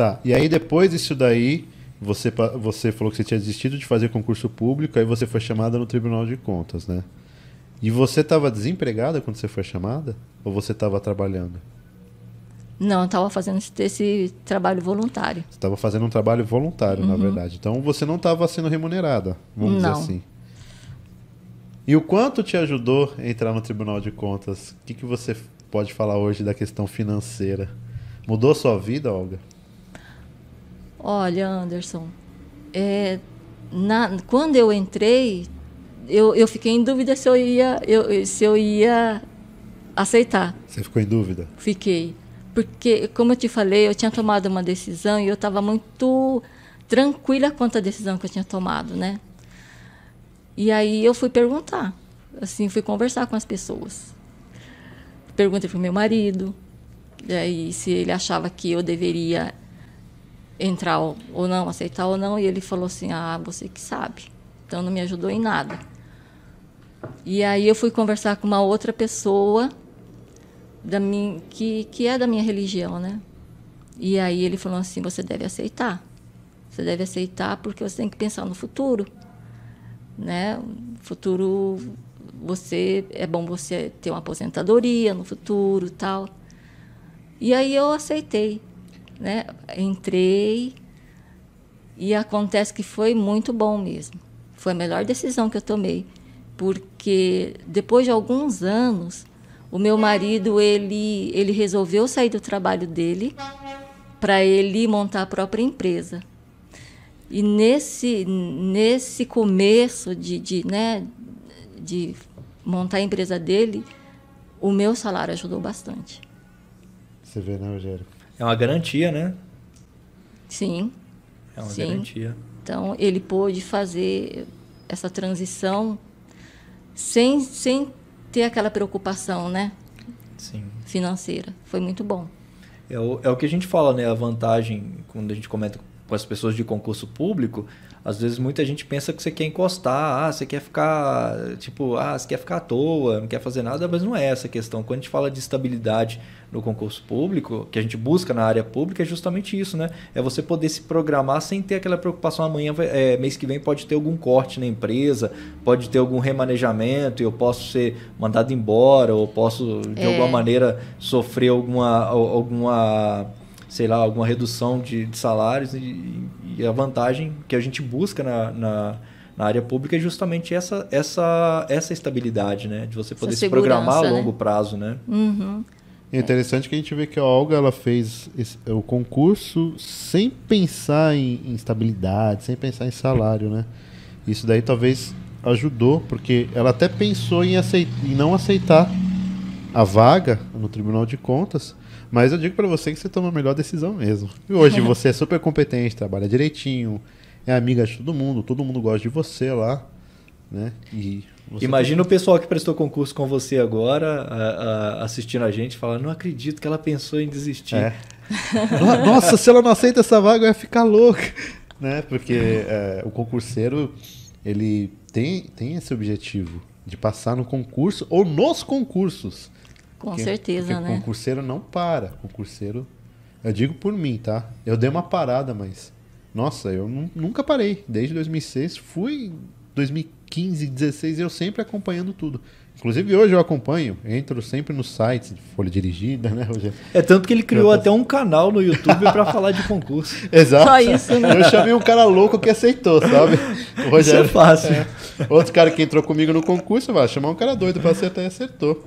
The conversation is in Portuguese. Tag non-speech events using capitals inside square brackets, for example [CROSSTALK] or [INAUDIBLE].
Tá. E aí depois disso daí, você, você falou que você tinha desistido de fazer concurso público, aí você foi chamada no Tribunal de Contas, né? E você estava desempregada quando você foi chamada? Ou você estava trabalhando? Não, eu estava fazendo esse, esse, trabalho voluntário. Você estava fazendo um trabalho voluntário, uhum. na verdade. Então você não estava sendo remunerada, vamos não. dizer assim. E o quanto te ajudou a entrar no Tribunal de Contas? O que, que você pode falar hoje da questão financeira? Mudou sua vida, Olga? Olha, Anderson, é, na, quando eu entrei, eu, eu fiquei em dúvida se eu ia, eu, se eu ia aceitar. Você ficou em dúvida? Fiquei. Porque, como eu te falei, eu tinha tomado uma decisão e eu estava muito tranquila quanto à decisão que eu tinha tomado, né? E aí eu fui perguntar, assim, fui conversar com as pessoas. Perguntei para o meu marido, e aí se ele achava que eu deveria entrar ou não, aceitar ou não. E ele falou assim: Ah, você que sabe. Então não me ajudou em nada. E aí eu fui conversar com uma outra pessoa da minha, que, que é da minha religião, né? E aí ele falou assim: Você deve aceitar. Você deve aceitar porque você tem que pensar no futuro. Né? futuro você é bom você ter uma aposentadoria no futuro, tal. E aí eu aceitei né? Entrei e acontece que foi muito bom mesmo. Foi a melhor decisão que eu tomei, porque depois de alguns anos, o meu marido ele ele resolveu sair do trabalho dele para ele montar a própria empresa. E nesse nesse começo de, de né, de montar a empresa dele, o meu salário ajudou bastante. Você vê, né, Rogério? É uma garantia, né? Sim. É uma sim. garantia. Então, ele pôde fazer essa transição sem, sem ter aquela preocupação, né? Sim. Financeira. Foi muito bom. É o, é o que a gente fala, né? A vantagem, quando a gente comenta com as pessoas de concurso público, às vezes muita gente pensa que você quer encostar, ah, você quer ficar, tipo, ah, você quer ficar à toa, não quer fazer nada, mas não é essa a questão. Quando a gente fala de estabilidade no concurso público, que a gente busca na área pública, é justamente isso, né? É você poder se programar sem ter aquela preocupação amanhã, é, mês que vem pode ter algum corte na empresa, pode ter algum remanejamento, eu posso ser mandado embora, ou posso de é. alguma maneira sofrer alguma alguma sei lá, alguma redução de, de salários. E, e, a vantagem que a gente busca na, na, na, área pública é justamente essa, essa, essa estabilidade, né? De você poder se programar a né? longo né? prazo, né? Uhum. É interessante que a gente vê que a Olga ela fez esse, é, o concurso sem pensar em, em estabilidade, sem pensar em salário, né? Isso daí talvez ajudou, porque ela até pensou em, aceitar, em não aceitar a vaga no Tribunal de Contas, mas eu digo para você que você toma a melhor decisão mesmo. E hoje [LAUGHS] você é super competente, trabalha direitinho, é amiga de todo mundo, todo mundo gosta de você lá, né? E Imagina o pessoal que prestou concurso com você agora, a, a, assistindo a gente, falando: não acredito que ela pensou em desistir. É. [LAUGHS] Nossa, se ela não aceita essa vaga, eu ia ficar louca. Né? Porque é, o concurseiro ele tem, tem esse objetivo de passar no concurso ou nos concursos. Com porque, certeza, porque né? O concurseiro não para. O concurseiro. Eu digo por mim, tá? Eu dei uma parada, mas. Nossa, eu nunca parei. Desde 2006, fui 2015, 2016, eu sempre acompanhando tudo. Inclusive hoje eu acompanho, entro sempre no site Folha Dirigida, né, Rogério? É tanto que ele criou tô... até um canal no YouTube para falar de concurso. [LAUGHS] Exato. Só isso, né? Eu chamei um cara louco que aceitou, sabe? O [LAUGHS] Rogério, isso é fácil. É. Outro cara que entrou comigo no concurso, vai chamar um cara doido para acertar e acertou.